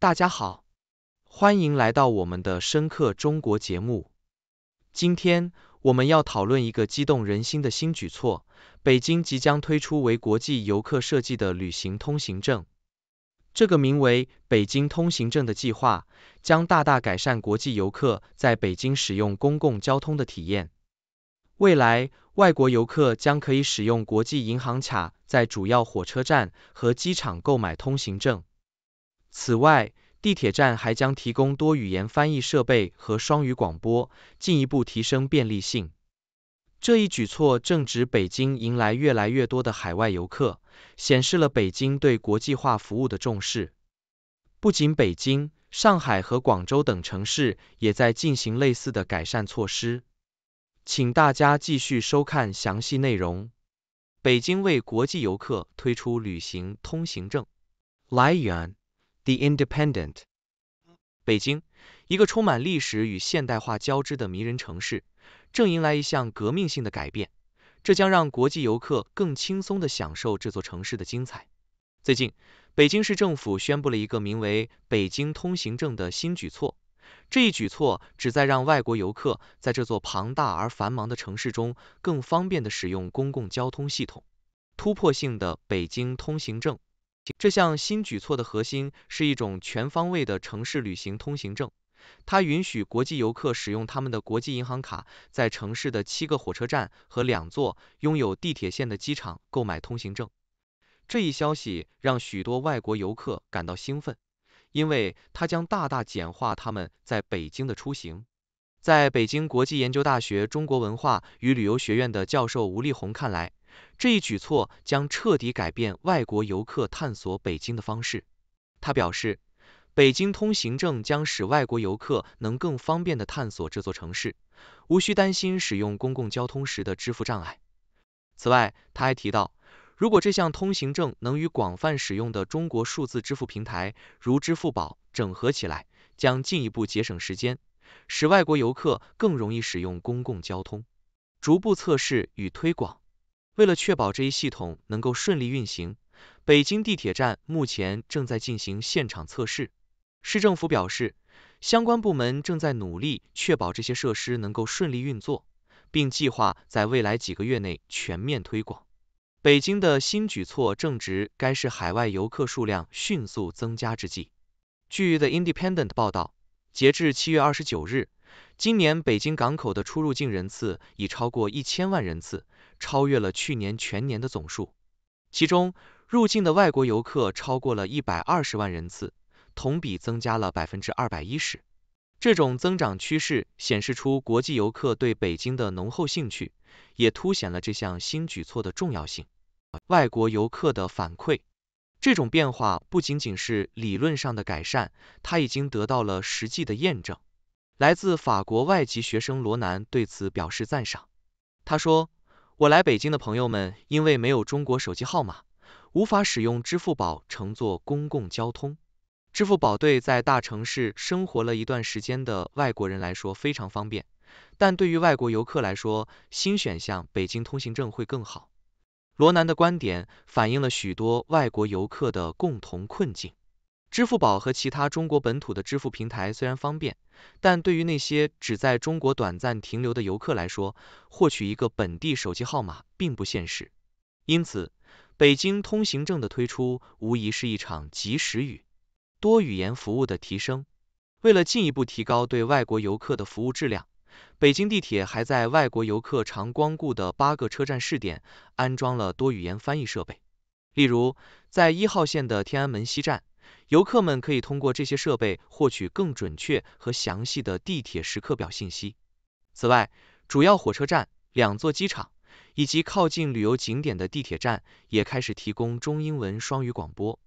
大家好，欢迎来到我们的《深刻中国》节目。今天我们要讨论一个激动人心的新举措：北京即将推出为国际游客设计的旅行通行证。这个名为“北京通行证”的计划将大大改善国际游客在北京使用公共交通的体验。未来，外国游客将可以使用国际银行卡在主要火车站和机场购买通行证。此外，地铁站还将提供多语言翻译设备和双语广播，进一步提升便利性。这一举措正值北京迎来越来越多的海外游客，显示了北京对国际化服务的重视。不仅北京、上海和广州等城市也在进行类似的改善措施。请大家继续收看详细内容。北京为国际游客推出旅行通行证。来源。The Independent，北京，一个充满历史与现代化交织的迷人城市，正迎来一项革命性的改变。这将让国际游客更轻松的享受这座城市的精彩。最近，北京市政府宣布了一个名为“北京通行证”的新举措。这一举措旨在让外国游客在这座庞大而繁忙的城市中更方便的使用公共交通系统。突破性的北京通行证。这项新举措的核心是一种全方位的城市旅行通行证，它允许国际游客使用他们的国际银行卡，在城市的七个火车站和两座拥有地铁线的机场购买通行证。这一消息让许多外国游客感到兴奋，因为它将大大简化他们在北京的出行。在北京国际研究大学中国文化与旅游学院的教授吴立红看来，这一举措将彻底改变外国游客探索北京的方式。他表示，北京通行证将使外国游客能更方便的探索这座城市，无需担心使用公共交通时的支付障碍。此外，他还提到，如果这项通行证能与广泛使用的中国数字支付平台如支付宝整合起来，将进一步节省时间，使外国游客更容易使用公共交通。逐步测试与推广。为了确保这一系统能够顺利运行，北京地铁站目前正在进行现场测试。市政府表示，相关部门正在努力确保这些设施能够顺利运作，并计划在未来几个月内全面推广北京的新举措。正值该市海外游客数量迅速增加之际，据 The Independent 报道，截至七月二十九日，今年北京港口的出入境人次已超过一千万人次。超越了去年全年的总数，其中入境的外国游客超过了一百二十万人次，同比增加了百分之二百一十。这种增长趋势显示出国际游客对北京的浓厚兴趣，也凸显了这项新举措的重要性。外国游客的反馈，这种变化不仅仅是理论上的改善，它已经得到了实际的验证。来自法国外籍学生罗南对此表示赞赏，他说。我来北京的朋友们，因为没有中国手机号码，无法使用支付宝乘坐公共交通。支付宝对在大城市生活了一段时间的外国人来说非常方便，但对于外国游客来说，新选项北京通行证会更好。罗南的观点反映了许多外国游客的共同困境。支付宝和其他中国本土的支付平台虽然方便，但对于那些只在中国短暂停留的游客来说，获取一个本地手机号码并不现实。因此，北京通行证的推出无疑是一场及时雨。多语言服务的提升，为了进一步提高对外国游客的服务质量，北京地铁还在外国游客常光顾的八个车站试点安装了多语言翻译设备。例如，在一号线的天安门西站。游客们可以通过这些设备获取更准确和详细的地铁时刻表信息。此外，主要火车站、两座机场以及靠近旅游景点的地铁站也开始提供中英文双语广播。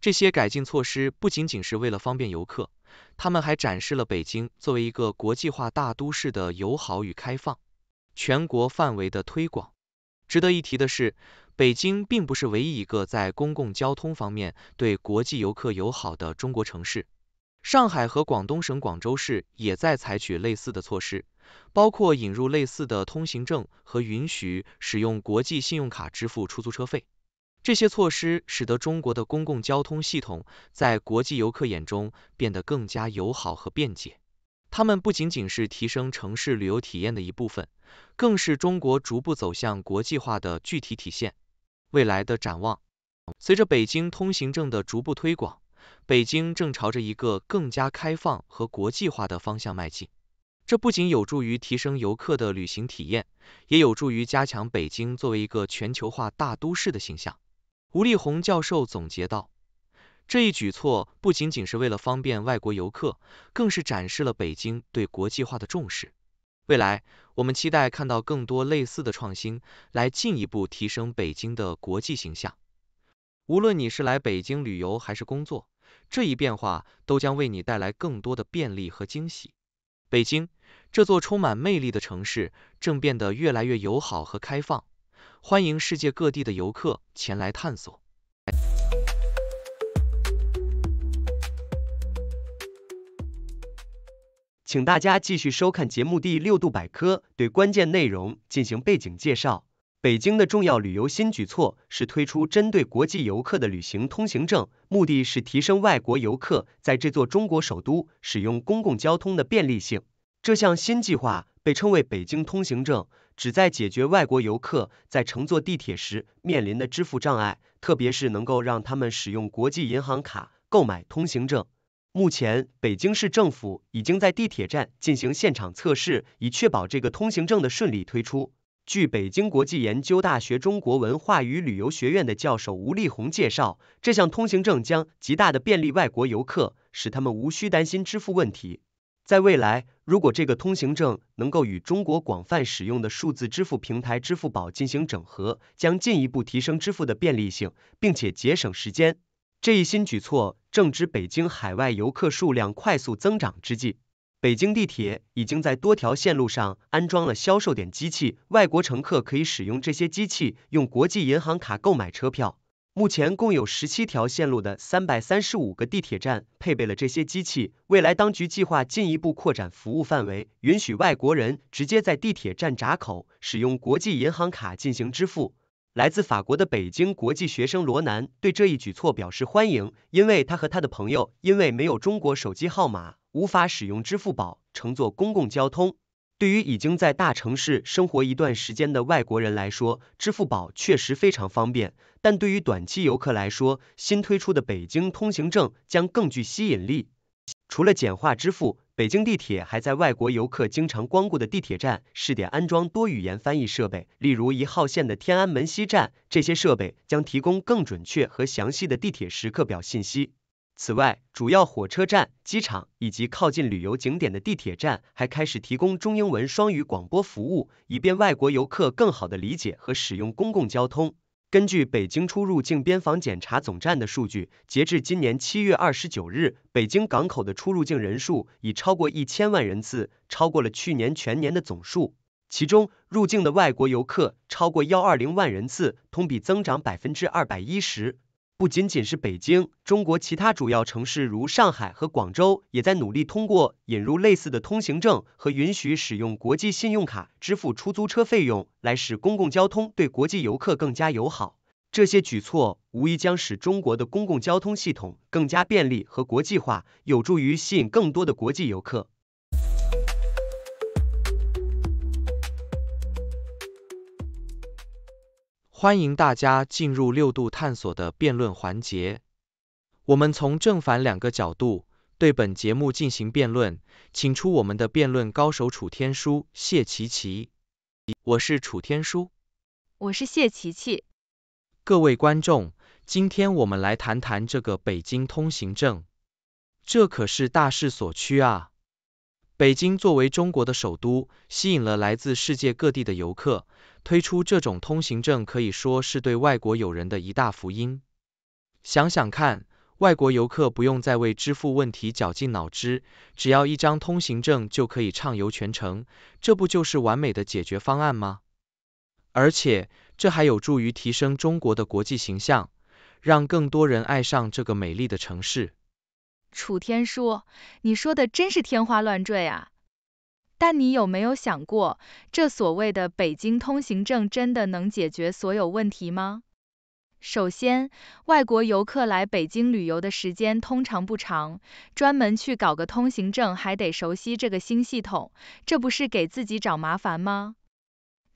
这些改进措施不仅仅是为了方便游客，他们还展示了北京作为一个国际化大都市的友好与开放。全国范围的推广，值得一提的是。北京并不是唯一一个在公共交通方面对国际游客友好的中国城市，上海和广东省广州市也在采取类似的措施，包括引入类似的通行证和允许使用国际信用卡支付出租车费。这些措施使得中国的公共交通系统在国际游客眼中变得更加友好和便捷。它们不仅仅是提升城市旅游体验的一部分，更是中国逐步走向国际化的具体体现。未来的展望。随着北京通行证的逐步推广，北京正朝着一个更加开放和国际化的方向迈进。这不仅有助于提升游客的旅行体验，也有助于加强北京作为一个全球化大都市的形象。吴立红教授总结道：“这一举措不仅仅是为了方便外国游客，更是展示了北京对国际化的重视。未来。”我们期待看到更多类似的创新，来进一步提升北京的国际形象。无论你是来北京旅游还是工作，这一变化都将为你带来更多的便利和惊喜。北京这座充满魅力的城市，正变得越来越友好和开放，欢迎世界各地的游客前来探索。请大家继续收看节目第六度百科，对关键内容进行背景介绍。北京的重要旅游新举措是推出针对国际游客的旅行通行证，目的是提升外国游客在这座中国首都使用公共交通的便利性。这项新计划被称为“北京通行证”，旨在解决外国游客在乘坐地铁时面临的支付障碍，特别是能够让他们使用国际银行卡购买通行证。目前，北京市政府已经在地铁站进行现场测试，以确保这个通行证的顺利推出。据北京国际研究大学中国文化与旅游学院的教授吴立红介绍，这项通行证将极大的便利外国游客，使他们无需担心支付问题。在未来，如果这个通行证能够与中国广泛使用的数字支付平台支付宝进行整合，将进一步提升支付的便利性，并且节省时间。这一新举措。正值北京海外游客数量快速增长之际，北京地铁已经在多条线路上安装了销售点机器，外国乘客可以使用这些机器用国际银行卡购买车票。目前共有十七条线路的三百三十五个地铁站配备了这些机器，未来当局计划进一步扩展服务范围，允许外国人直接在地铁站闸口使用国际银行卡进行支付。来自法国的北京国际学生罗南对这一举措表示欢迎，因为他和他的朋友因为没有中国手机号码，无法使用支付宝乘坐公共交通。对于已经在大城市生活一段时间的外国人来说，支付宝确实非常方便，但对于短期游客来说，新推出的北京通行证将更具吸引力。除了简化支付，北京地铁还在外国游客经常光顾的地铁站试点安装多语言翻译设备，例如一号线的天安门西站，这些设备将提供更准确和详细的地铁时刻表信息。此外，主要火车站、机场以及靠近旅游景点的地铁站还开始提供中英文双语广播服务，以便外国游客更好的理解和使用公共交通。根据北京出入境边防检查总站的数据，截至今年七月二十九日，北京港口的出入境人数已超过一千万人次，超过了去年全年的总数。其中，入境的外国游客超过幺二零万人次，同比增长百分之二百一十。不仅仅是北京，中国其他主要城市如上海和广州也在努力通过引入类似的通行证和允许使用国际信用卡支付出租车费用，来使公共交通对国际游客更加友好。这些举措无疑将使中国的公共交通系统更加便利和国际化，有助于吸引更多的国际游客。欢迎大家进入六度探索的辩论环节。我们从正反两个角度对本节目进行辩论，请出我们的辩论高手楚天舒、谢琪琪。我是楚天舒，我是谢琪琪。各位观众，今天我们来谈谈这个北京通行证，这可是大势所趋啊！北京作为中国的首都，吸引了来自世界各地的游客。推出这种通行证可以说是对外国友人的一大福音。想想看，外国游客不用再为支付问题绞尽脑汁，只要一张通行证就可以畅游全城，这不就是完美的解决方案吗？而且，这还有助于提升中国的国际形象，让更多人爱上这个美丽的城市。楚天舒，你说的真是天花乱坠啊！但你有没有想过，这所谓的北京通行证真的能解决所有问题吗？首先，外国游客来北京旅游的时间通常不长，专门去搞个通行证，还得熟悉这个新系统，这不是给自己找麻烦吗？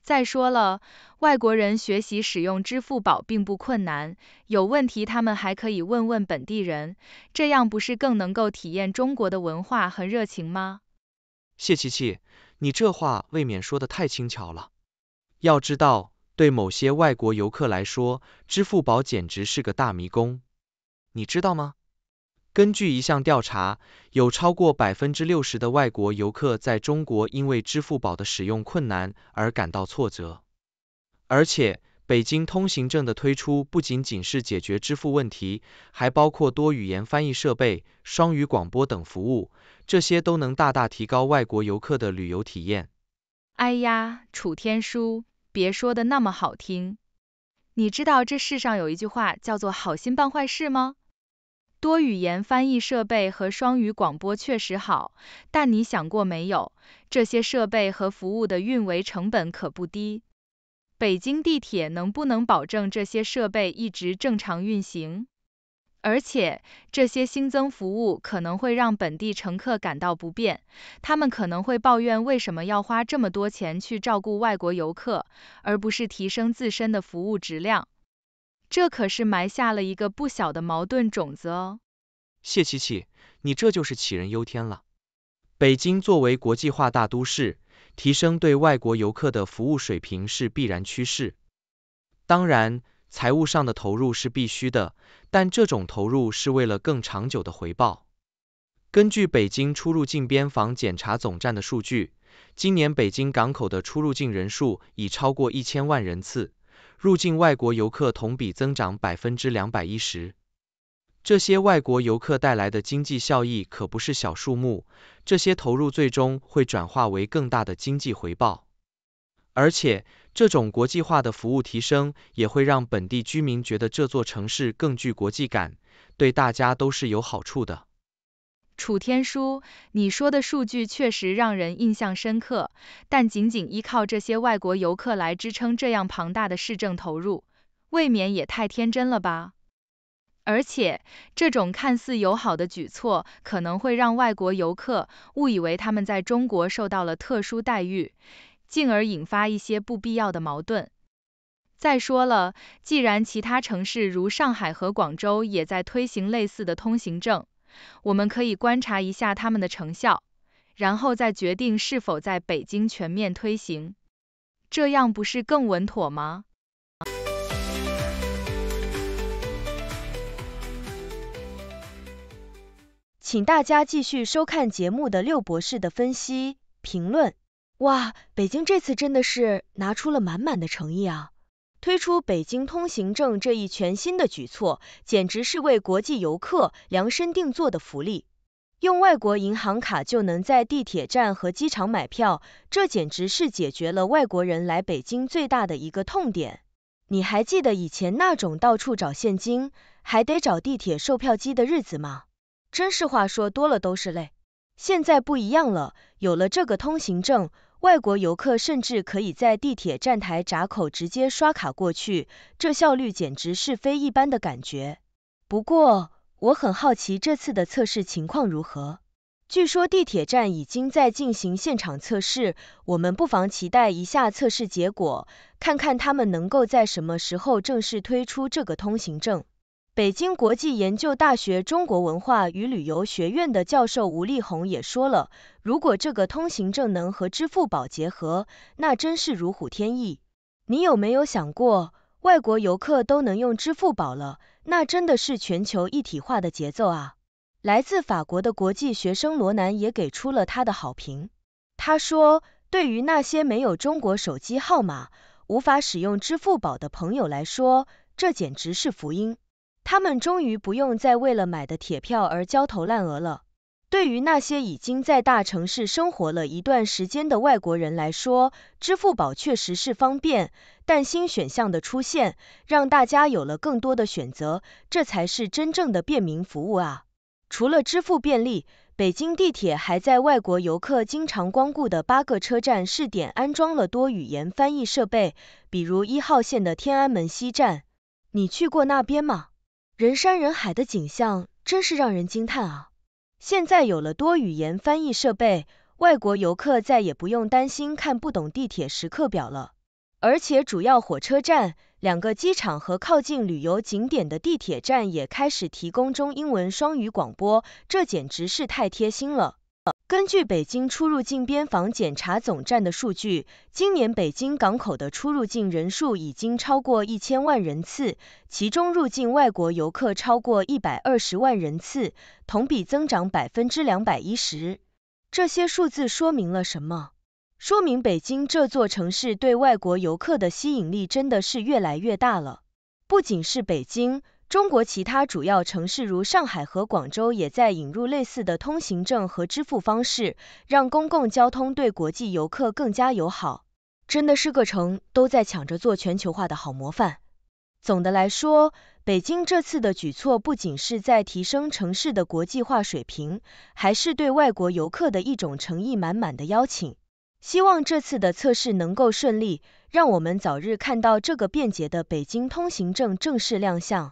再说了，外国人学习使用支付宝并不困难，有问题他们还可以问问本地人，这样不是更能够体验中国的文化和热情吗？谢琪琪，你这话未免说的太轻巧了。要知道，对某些外国游客来说，支付宝简直是个大迷宫，你知道吗？根据一项调查，有超过百分之六十的外国游客在中国因为支付宝的使用困难而感到挫折。而且，北京通行证的推出不仅仅是解决支付问题，还包括多语言翻译设备、双语广播等服务，这些都能大大提高外国游客的旅游体验。哎呀，楚天舒，别说的那么好听。你知道这世上有一句话叫做好心办坏事吗？多语言翻译设备和双语广播确实好，但你想过没有，这些设备和服务的运维成本可不低。北京地铁能不能保证这些设备一直正常运行？而且，这些新增服务可能会让本地乘客感到不便，他们可能会抱怨为什么要花这么多钱去照顾外国游客，而不是提升自身的服务质量。这可是埋下了一个不小的矛盾种子哦。谢琪琪，你这就是杞人忧天了。北京作为国际化大都市，提升对外国游客的服务水平是必然趋势。当然，财务上的投入是必须的，但这种投入是为了更长久的回报。根据北京出入境边防检查总站的数据，今年北京港口的出入境人数已超过一千万人次。入境外国游客同比增长百分之两百一十，这些外国游客带来的经济效益可不是小数目，这些投入最终会转化为更大的经济回报。而且，这种国际化的服务提升，也会让本地居民觉得这座城市更具国际感，对大家都是有好处的。楚天舒，你说的数据确实让人印象深刻，但仅仅依靠这些外国游客来支撑这样庞大的市政投入，未免也太天真了吧。而且，这种看似友好的举措，可能会让外国游客误以为他们在中国受到了特殊待遇，进而引发一些不必要的矛盾。再说了，既然其他城市如上海和广州也在推行类似的通行证，我们可以观察一下他们的成效，然后再决定是否在北京全面推行，这样不是更稳妥吗？请大家继续收看节目的六博士的分析评论。哇，北京这次真的是拿出了满满的诚意啊！推出北京通行证这一全新的举措，简直是为国际游客量身定做的福利。用外国银行卡就能在地铁站和机场买票，这简直是解决了外国人来北京最大的一个痛点。你还记得以前那种到处找现金，还得找地铁售票机的日子吗？真是话说多了都是泪。现在不一样了，有了这个通行证。外国游客甚至可以在地铁站台闸口直接刷卡过去，这效率简直是非一般的感觉。不过，我很好奇这次的测试情况如何。据说地铁站已经在进行现场测试，我们不妨期待一下测试结果，看看他们能够在什么时候正式推出这个通行证。北京国际研究大学中国文化与旅游学院的教授吴立红也说了，如果这个通行证能和支付宝结合，那真是如虎添翼。你有没有想过，外国游客都能用支付宝了，那真的是全球一体化的节奏啊！来自法国的国际学生罗南也给出了他的好评，他说：“对于那些没有中国手机号码、无法使用支付宝的朋友来说，这简直是福音。”他们终于不用再为了买的铁票而焦头烂额了。对于那些已经在大城市生活了一段时间的外国人来说，支付宝确实是方便。但新选项的出现，让大家有了更多的选择，这才是真正的便民服务啊！除了支付便利，北京地铁还在外国游客经常光顾的八个车站试点安装了多语言翻译设备，比如一号线的天安门西站。你去过那边吗？人山人海的景象真是让人惊叹啊！现在有了多语言翻译设备，外国游客再也不用担心看不懂地铁时刻表了。而且主要火车站、两个机场和靠近旅游景点的地铁站也开始提供中英文双语广播，这简直是太贴心了！根据北京出入境边防检查总站的数据，今年北京港口的出入境人数已经超过一千万人次，其中入境外国游客超过一百二十万人次，同比增长百分之两百一十。这些数字说明了什么？说明北京这座城市对外国游客的吸引力真的是越来越大了。不仅是北京。中国其他主要城市如上海和广州也在引入类似的通行证和支付方式，让公共交通对国际游客更加友好。真的是个城都在抢着做全球化的好模范。总的来说，北京这次的举措不仅是在提升城市的国际化水平，还是对外国游客的一种诚意满满的邀请。希望这次的测试能够顺利，让我们早日看到这个便捷的北京通行证正式亮相。